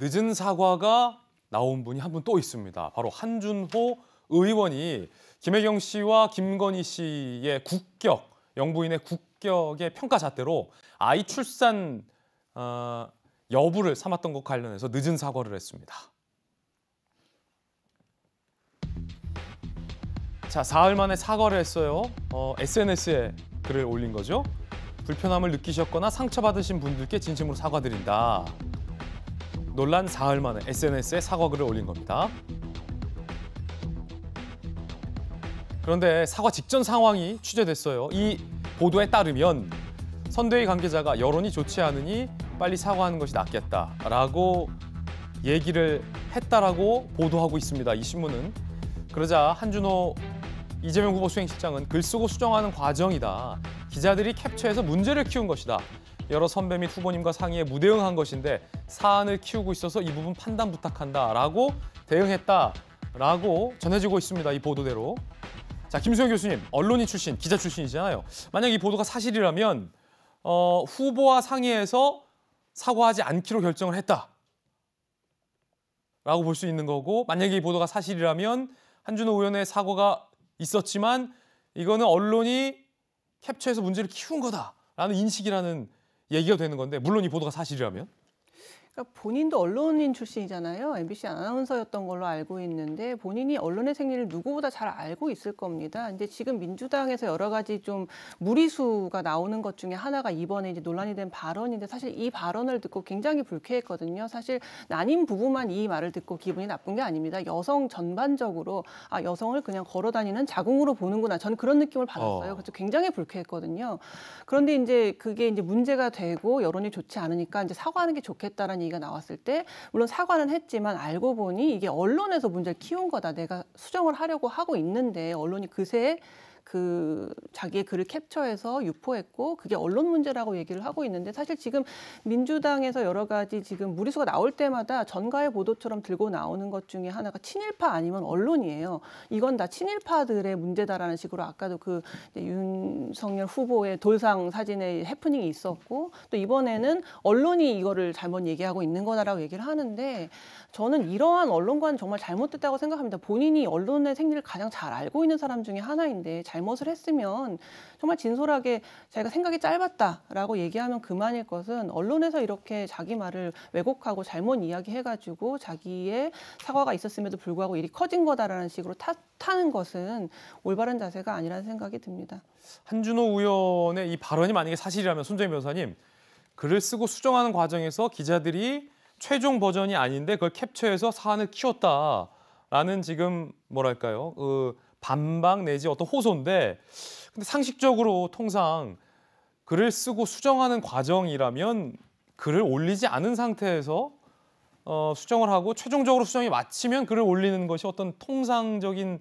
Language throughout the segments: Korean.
늦은 사과가 나온 분이 한 분 또 있습니다. 바로 한준호 의원이 김혜경 씨와 김건희 씨의 국격, 영부인의 국격의 평가 잣대로 아이 출산 어, 여부를 삼았던 것 관련해서 늦은 사과를 했습니다. 자, 사흘 만에 사과를 했어요. 어, SNS에 글을 올린 거죠. 불편함을 느끼셨거나 상처받으신 분들께 진심으로 사과드린다. 논란 사흘 만에 SNS에 사과글을 올린 겁니다. 그런데 사과 직전 상황이 취재됐어요. 이 보도에 따르면 선대위 관계자가 여론이 좋지 않으니 빨리 사과하는 것이 낫겠다라고 얘기를 했다라고 보도하고 있습니다. 이 신문은 그러자 한준호 이재명 후보 수행실장은 글쓰고 수정하는 과정이다. 기자들이 캡처해서 문제를 키운 것이다. 여러 선배 및 후보님과 상의에 무대응한 것인데 사안을 키우고 있어서 이 부분 판단 부탁한다라고 대응했다라고 전해지고 있습니다. 이 보도대로. 자, 김수영 교수님, 언론인 출신, 기자 출신이잖아요. 만약 이 보도가 사실이라면 어, 후보와 상의해서 사과하지 않기로 결정을 했다. 라고 볼 수 있는 거고 만약에 이 보도가 사실이라면 한준호 의원의 사과가 있었지만 이거는 언론이 캡처해서 문제를 키운 거다라는 인식이라는 얘기가 되는 건데 물론 이 보도가 사실이라면 그러니까 본인도 언론인 출신이잖아요. MBC 아나운서였던 걸로 알고 있는데 본인이 언론의 생리를 누구보다 잘 알고 있을 겁니다. 이제 지금 민주당에서 여러 가지 좀 무리수가 나오는 것 중에 하나가 이번에 이제 논란이 된 발언인데 사실 이 발언을 듣고 굉장히 불쾌했거든요. 사실 난임 부부만 이 말을 듣고 기분이 나쁜 게 아닙니다. 여성 전반적으로 아 여성을 그냥 걸어 다니는 자궁으로 보는구나. 저는 그런 느낌을 어. 받았어요. 어. 그래서 굉장히 불쾌했거든요. 그런데 이제 그게 이제 문제가 되고 여론이 좋지 않으니까 이제 사과하는 게 좋겠다라는 얘기가 나왔을 때 물론 사과는 했지만 알고 보니 이게 언론에서 문제를 키운 거다. 내가 수정을 하려고 하고 있는데 언론이 그새 그 자기의 글을 캡처해서 유포했고 그게 언론 문제라고 얘기를 하고 있는데 사실 지금 민주당에서 여러 가지 지금 무리수가 나올 때마다 전가의 보도처럼 들고 나오는 것 중에 하나가 친일파 아니면 언론이에요. 이건 다 친일파들의 문제다라는 식으로 아까도 그 윤석열 후보의 돌상 사진의 해프닝이 있었고 또 이번에는 언론이 이거를 잘못 얘기하고 있는 거다라고 얘기를 하는데 저는 이러한 언론과는 정말 잘못됐다고 생각합니다. 본인이 언론의 생리를 가장 잘 알고 있는 사람 중에 하나인데 잘 잘못을 했으면 정말 진솔하게 자기가 생각이 짧았다라고 얘기하면 그만일 것은 언론에서 이렇게 자기 말을 왜곡하고 잘못 이야기해가지고 자기의 사과가 있었음에도 불구하고 일이 커진 거다라는 식으로 탓하는 것은 올바른 자세가 아니라는 생각이 듭니다. 한준호 의원의 이 발언이 만약에 사실이라면 손정희 변호사님 글을 쓰고 수정하는 과정에서 기자들이 최종 버전이 아닌데 그걸 캡처해서 사안을 키웠다라는 지금 뭐랄까요? 그 반박 내지 어떤 호소인데 근데 상식적으로 통상 글을 쓰고 수정하는 과정이라면 글을 올리지 않은 상태에서 어, 수정을 하고 최종적으로 수정이 마치면 글을 올리는 것이 어떤 통상적인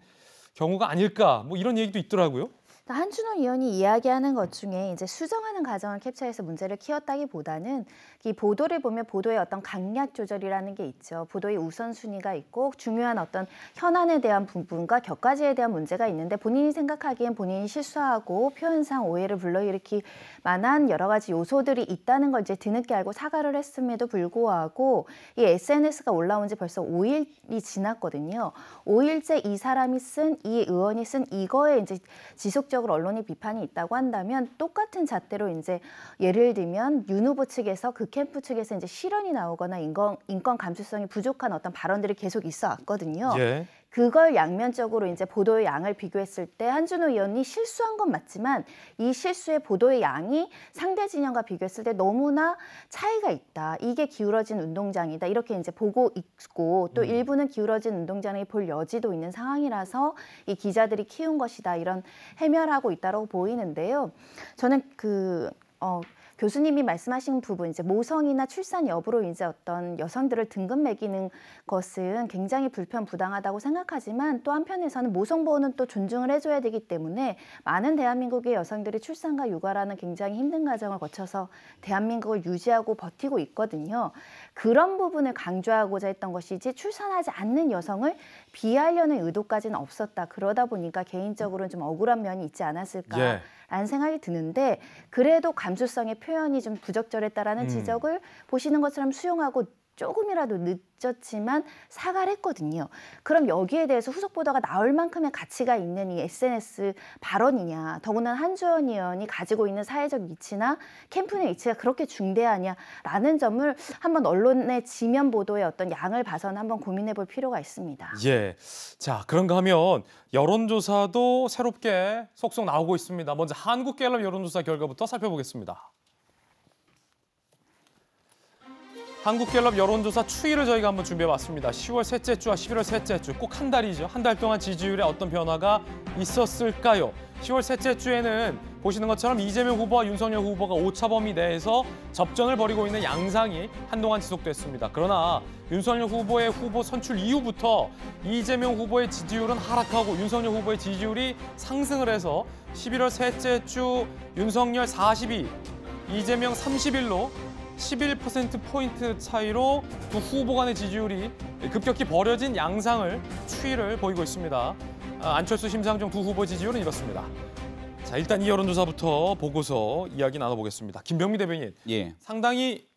경우가 아닐까 뭐 이런 얘기도 있더라고요. 한준호 의원이 이야기하는 것 중에 이제 수정하는 과정을 캡처해서 문제를 키웠다기보다는 이 보도를 보면 보도의 어떤 강약 조절이라는 게 있죠. 보도의 우선순위가 있고 중요한 어떤 현안에 대한 부분과 격가지에 대한 문제가 있는데 본인이 생각하기엔 본인이 실수하고 표현상 오해를 불러일으킬 만한 여러 가지 요소들이 있다는 걸 이제 뒤늦게 알고 사과를 했음에도 불구하고 이 SNS가 올라온 지 벌써 5일이 지났거든요. 5일째 이 사람이 쓴 이 의원이 쓴 이거에 이제 지속적 공식적으로 언론이 비판이 있다고 한다면 똑같은 잣대로 이제 예를 들면 윤 후보 측에서 그 캠프 측에서 이제 실언이 나오거나 인권, 인권 감수성이 부족한 어떤 발언들이 계속 있어 왔거든요. 예. 그걸 양면적으로 이제 보도의 양을 비교했을 때 한준호 의원이 실수한 건 맞지만 이 실수의 보도의 양이 상대 진영과 비교했을 때 너무나 차이가 있다. 이게 기울어진 운동장이다. 이렇게 이제 보고 있고 또 음. 일부는 기울어진 운동장에 볼 여지도 있는 상황이라서 이 기자들이 키운 것이다. 이런 해멸하고 있다고 보이는데요. 저는 그 어, 교수님이 말씀하신 부분 이제 모성이나 출산 여부로 이제 어떤 여성들을 등급 매기는 것은 굉장히 불편 부당하다고 생각하지만 또 한편에서는 모성보호는 또 존중을 해줘야 되기 때문에 많은 대한민국의 여성들이 출산과 육아라는 굉장히 힘든 과정을 거쳐서 대한민국을 유지하고 버티고 있거든요. 그런 부분을 강조하고자 했던 것이지 출산하지 않는 여성을 비하려는 의도까지는 없었다. 그러다 보니까 개인적으로는 좀 억울한 면이 있지 않았을까라는 예. 생각이 드는데 그래도 감수성의 표현이 좀 부적절했다라는 음. 지적을 보시는 것처럼 수용하고 조금이라도 늦었지만 사과를 했거든요. 그럼 여기에 대해서 후속 보도가 나올 만큼의 가치가 있는 이 SNS 발언이냐, 더구나 한주원 의원이 가지고 있는 사회적 위치나 캠프의 위치가 그렇게 중대하냐라는 점을 한번 언론의 지면 보도의 어떤 양을 봐서 한번 고민해 볼 필요가 있습니다. 예. 자, 그런가 하면 여론조사도 새롭게 속속 나오고 있습니다. 먼저 한국갤럽 여론조사 결과부터 살펴보겠습니다. 한국갤럽 여론조사 추이를 저희가 한번 준비해봤습니다. 10월 셋째 주와 11월 셋째 주, 아, 꼭한 달이죠. 한 달 동안 지지율에 어떤 변화가 있었을까요? 10월 셋째 주에는 보시는 것처럼 이재명 후보와 윤석열 후보가 오차범위 내에서 접전을 벌이고 있는 양상이 한동안 지속됐습니다. 그러나 윤석열 후보의 후보 선출 이후부터 이재명 후보의 지지율은 하락하고 윤석열 후보의 지지율이 상승을 해서 11월 셋째 주 윤석열 42, 이재명 31로 11%포인트 차이로 두 그 후보 간의 지지율이 급격히 버려진 양상을 추이를 보이고 있습니다. 아, 안철수, 심상정 두 후보 지지율은 이렇습니다. 자 일단 이 여론조사부터 보고서 이야기 나눠보겠습니다. 김병미 대변인, 예. 상당히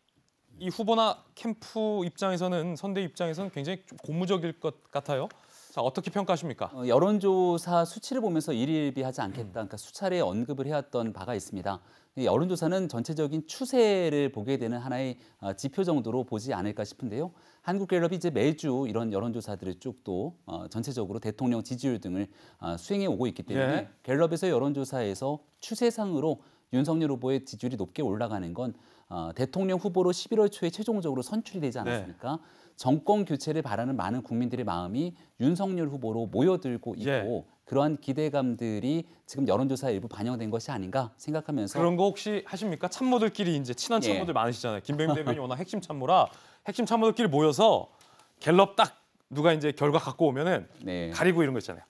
이 후보나 캠프 입장에서는 선대 입장에서는 굉장히 좀 고무적일 것 같아요. 자, 어떻게 평가하십니까? 어, 여론조사 수치를 보면서 일일비하지 않겠다. 그러니까 수차례 언급을 해왔던 바가 있습니다. 여론조사는 전체적인 추세를 보게 되는 하나의 어, 지표 정도로 보지 않을까 싶은데요. 한국갤럽이 이제 매주 이런 여론조사들을 쭉또 어, 전체적으로 대통령 지지율 등을 어, 수행해 오고 있기 때문에 예. 갤럽에서 여론조사에서 추세상으로 윤석열 후보의 지지율이 높게 올라가는 건 어, 대통령 후보로 11월 초에 최종적으로 선출 되지 않았습니까? 네. 정권 교체를 바라는 많은 국민들의 마음이 윤석열 후보로 모여들고 있고 예. 그러한 기대감들이 지금 여론조사에 일부 반영된 것이 아닌가 생각하면서 그런 거 혹시 하십니까? 참모들끼리 이제 친한 예. 참모들 예. 많으시잖아요. 김병민 대변이 워낙 핵심 참모라 핵심 참모들끼리 모여서 갤럽 딱 누가 이제 결과 갖고 오면은 네. 가리고 이런 거 있잖아요.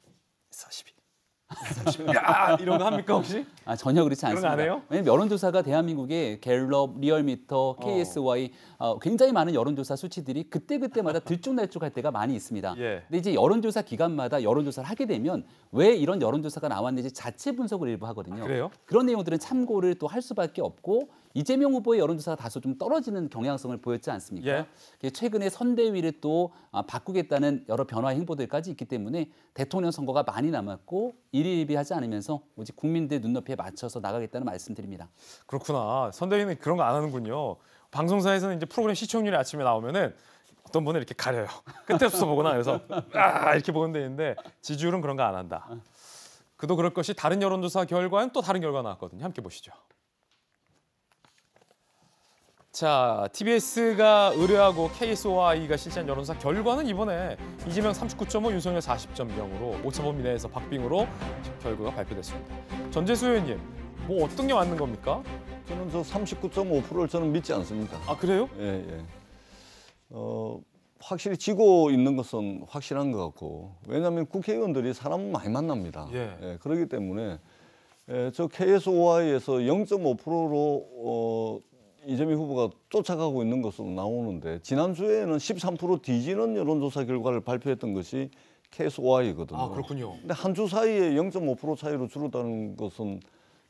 42. 야 이런 거 합니까 혹시? 아 전혀 그렇지 않습니다. 왜냐면 여론조사가 대한민국의 갤럽, 리얼미터, KSY 어. 어, 굉장히 많은 여론조사 수치들이 그때 그때마다 들쭉날쭉할 때가 많이 있습니다. 예. 근데 이제 여론조사 기간마다 여론조사를 하게 되면 왜 이런 여론조사가 나왔는지 자체 분석을 일부 하거든요. 아, 그래요? 그런 내용들은 참고를 또 할 수밖에 없고 이재명 후보의 여론조사가 다소 좀 떨어지는 경향성을 보였지 않습니까? 예. 최근에 선대위를 또 아, 바꾸겠다는 여러 변화 행보들까지 있기 때문에 대통령 선거가 많이 남았고 일일비하지 않으면서 오직 국민들 눈높이에 맞춰서 나가겠다는 말씀드립니다. 그렇구나. 선대위는 그런 거 안 하는군요. 방송사에서는 이제 프로그램 시청률이 아침에 나오면은 어떤 분은 이렇게 가려요. 끝에 없어 보거나 그래서 아 이렇게 보는 데 있는데 지지율은 그런 거 안 한다. 그도 그럴 것이 다른 여론조사 결과는 또 다른 결과 나왔거든요. 함께 보시죠. 자, TBS가 의뢰하고 KSOI가 실시한 여론조사 결과는 이번에 이재명 39.5, 윤석열 40.0으로 오차범위 내에서 박빙으로 결과가 발표됐습니다. 전재수 의원님, 뭐 어떤 게 맞는 겁니까? 저는 저 39.5%를 저는 믿지 않습니다. 아, 그래요? 예, 예. 어, 확실히 지고 있는 것은 확실한 것 같고 왜냐하면 국회의원들이 사람 많이 만납니다. 예. 예 그렇기 때문에 예, 저 KSOI에서 0.5%로 어, 이재명 후보가 쫓아가고 있는 것으로 나오는데 지난주에는 13% 뒤지는 여론조사 결과를 발표했던 것이 KSOI거든요. 아 그렇군요. 근데 한 주 사이에 0.5% 차이로 줄었다는 것은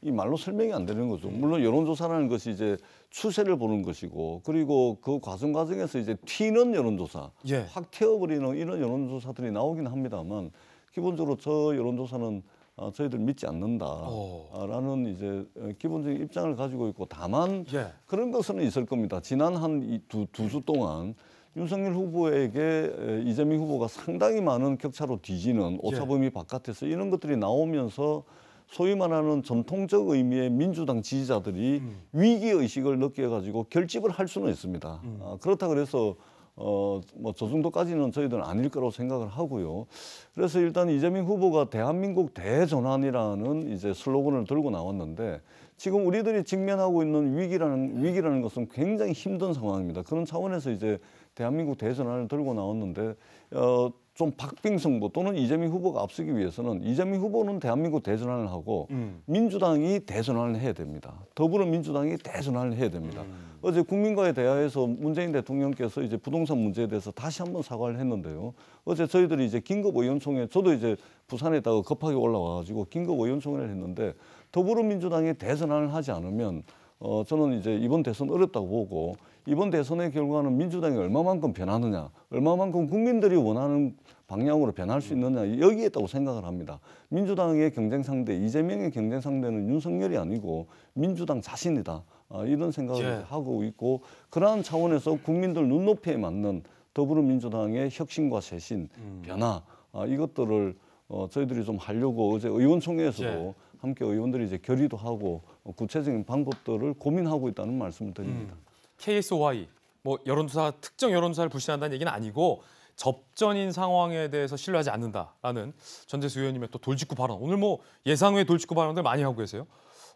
이 말로 설명이 안 되는 거죠. 물론 여론조사라는 것이 이제 추세를 보는 것이고 그리고 그 과정 과정에서 이제 튀는 여론조사, 예. 확 튀어버리는 이런 여론조사들이 나오긴 합니다만 기본적으로 저 여론조사는 어, 저희들 믿지 않는다라는 어. 이제 기본적인 입장을 가지고 있고 다만 예. 그런 것은 있을 겁니다. 지난 한두두 주 동안 윤석열 후보에게 이재명 후보가 상당히 많은 격차로 뒤지는 예. 오차범위 예. 바깥에서 이런 것들이 나오면서 소위 말하는 전통적 의미의 민주당 지지자들이 음. 위기 의식을 느껴 가지고 결집을 할 수는 있습니다. 음. 아, 그렇다 그래서 어, 뭐 저 정도까지는 저희들은 아닐 거라고 생각을 하고요. 그래서 일단 이재명 후보가 대한민국 대전환이라는 이제 슬로건을 들고 나왔는데 지금 우리들이 직면하고 있는 위기라는 위기라는 것은 굉장히 힘든 상황입니다. 그런 차원에서 이제 대한민국 대전환을 들고 나왔는데 어, 좀 박빙승부 또는 이재명 후보가 앞서기 위해서는 이재명 후보는 대한민국 대선을 하고 음. 민주당이 대선을 해야 됩니다. 더불어민주당이 대선을 해야 됩니다. 음. 어제 국민과의 대화에서 문재인 대통령께서 이제 부동산 문제에 대해서 다시 한번 사과를 했는데요. 어제 저희들이 이제 긴급 의원총회 저도 이제 부산에다가 급하게 올라와 가지고 긴급 의원총회를 했는데 더불어민주당이 대선을 하지 않으면 어, 저는 이제 이번 대선 어렵다고 보고 이번 대선의 결과는 민주당이 얼마만큼 변하느냐, 얼마만큼 국민들이 원하는 방향으로 변할 수 있느냐 여기에 있다고 생각을 합니다. 민주당의 경쟁 상대, 이재명의 경쟁 상대는 윤석열이 아니고 민주당 자신이다. 아, 이런 생각을 예. 하고 있고 그러한 차원에서 국민들 눈높이에 맞는 더불어민주당의 혁신과 쇄신, 음. 변화 아, 이것들을 어, 저희들이 좀 하려고 어제 의원총회에서도 예. 함께 의원들이 이제 결의도 하고 구체적인 방법들을 고민하고 있다는 말씀을 드립니다. 음. KSOY 뭐 여론조사 특정 여론조사를 불신한다는 얘기는 아니고 접전인 상황에 대해서 신뢰하지 않는다라는 전재수 의원님의 또 돌직구 발언. 오늘 뭐 예상외 돌직구 발언들 많이 하고 계세요.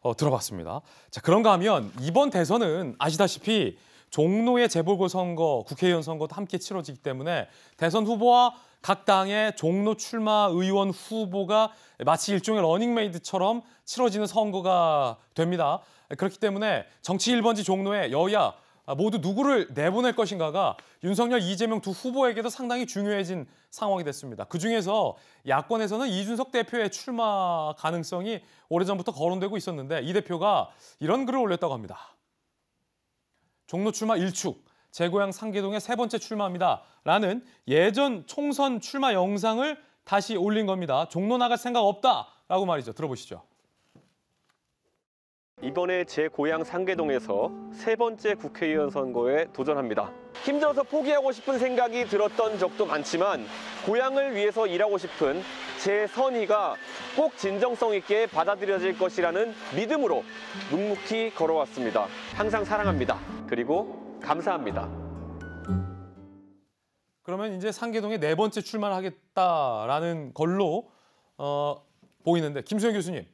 어, 들어봤습니다. 자 그런가 하면 이번 대선은 아시다시피 종로의 재보궐 선거, 국회의원 선거도 함께 치러지기 때문에 대선 후보와 각 당의 종로 출마 의원 후보가 마치 일종의 러닝메이드처럼 치러지는 선거가 됩니다. 그렇기 때문에 정치 1번지 종로의 여야 모두 누구를 내보낼 것인가가 윤석열, 이재명 두 후보에게도 상당히 중요해진 상황이 됐습니다. 그중에서 야권에서는 이준석 대표의 출마 가능성이 오래전부터 거론되고 있었는데 이 대표가 이런 글을 올렸다고 합니다. 종로 출마 1축, 제 고향 상계동에 세 번째 출마합니다. 라는 예전 총선 출마 영상을 다시 올린 겁니다. 종로 나갈 생각 없다라고 말이죠. 들어보시죠. 이번에 제 고향 상계동에서 세 번째 국회의원 선거에 도전합니다. 힘들어서 포기하고 싶은 생각이 들었던 적도 많지만 고향을 위해서 일하고 싶은 제 선의가 꼭 진정성 있게 받아들여질 것이라는 믿음으로 묵묵히 걸어왔습니다. 항상 사랑합니다. 그리고 감사합니다. 그러면 이제 상계동에 네 번째 출마하겠다라는 를 걸로 어, 보이는데 김수현 교수님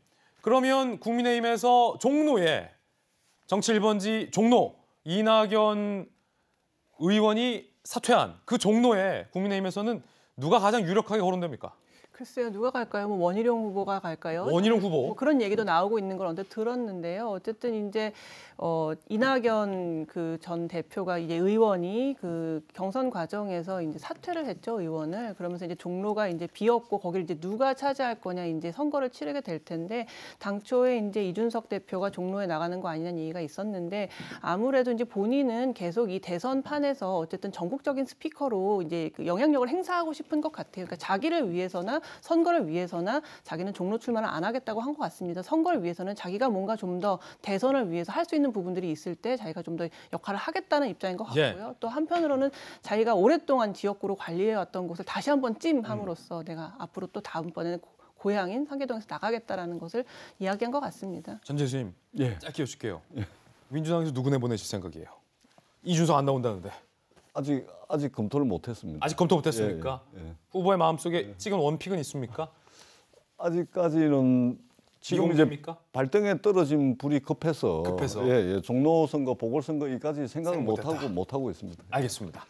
그러면 국민의힘에서 종로에 정치 1번지 종로 이낙연 의원이 사퇴한 그 종로에 국민의힘에서는 누가 가장 유력하게 거론됩니까? 글쎄요, 누가 갈까요? 뭐 원희룡 후보가 갈까요? 원희룡 뭐 후보. 뭐 그런 얘기도 나오고 있는 걸 언뜻 들었는데요. 어쨌든 이제 어, 이낙연 그 전 대표가 이제 의원이 그 경선 과정에서 이제 사퇴를 했죠 의원을. 그러면서 이제 종로가 이제 비었고 거기를 이제 누가 차지할 거냐 이제 선거를 치르게 될 텐데 당초에 이제 이준석 대표가 종로에 나가는 거 아니냐는 얘기가 있었는데 아무래도 이제 본인은 계속 이 대선 판에서 어쨌든 전국적인 스피커로 이제 그 영향력을 행사하고 싶은 것 같아요. 그러니까 자기를 위해서나 선거를 위해서나 자기는 종로 출마를 안 하겠다고 한 것 같습니다. 선거를 위해서는 자기가 뭔가 좀 더 대선을 위해서 할 수 있는 부분들이 있을 때 자기가 좀 더 역할을 하겠다는 입장인 것 예. 같고요. 예. 또 한편으로는 자기가 오랫동안 지역구로 관리해왔던 곳을 다시 한번 찜함으로써 음. 내가 앞으로 또 다음번에는 고향인 상계동에서 나가겠다라는 것을 이야기한 것 같습니다. 전재수님 예. 짧게 여쭐게요. 예. 민주당에서 누구 내보내실 생각이에요? 이준석 안 나온다는데. 아직 아직 검토를 못했습니다. 아직 검토 못했습니까? 예, 예. 후보의 마음 속에 찍은 원픽은 있습니까? 아직까지는 지금 이제 니까 발등에 떨어진 불이 급해서, 급해서. 예, 예, 종로 선거 보궐 선거까지 이 생각을 못 하고 못 하고 있습니다. 알겠습니다.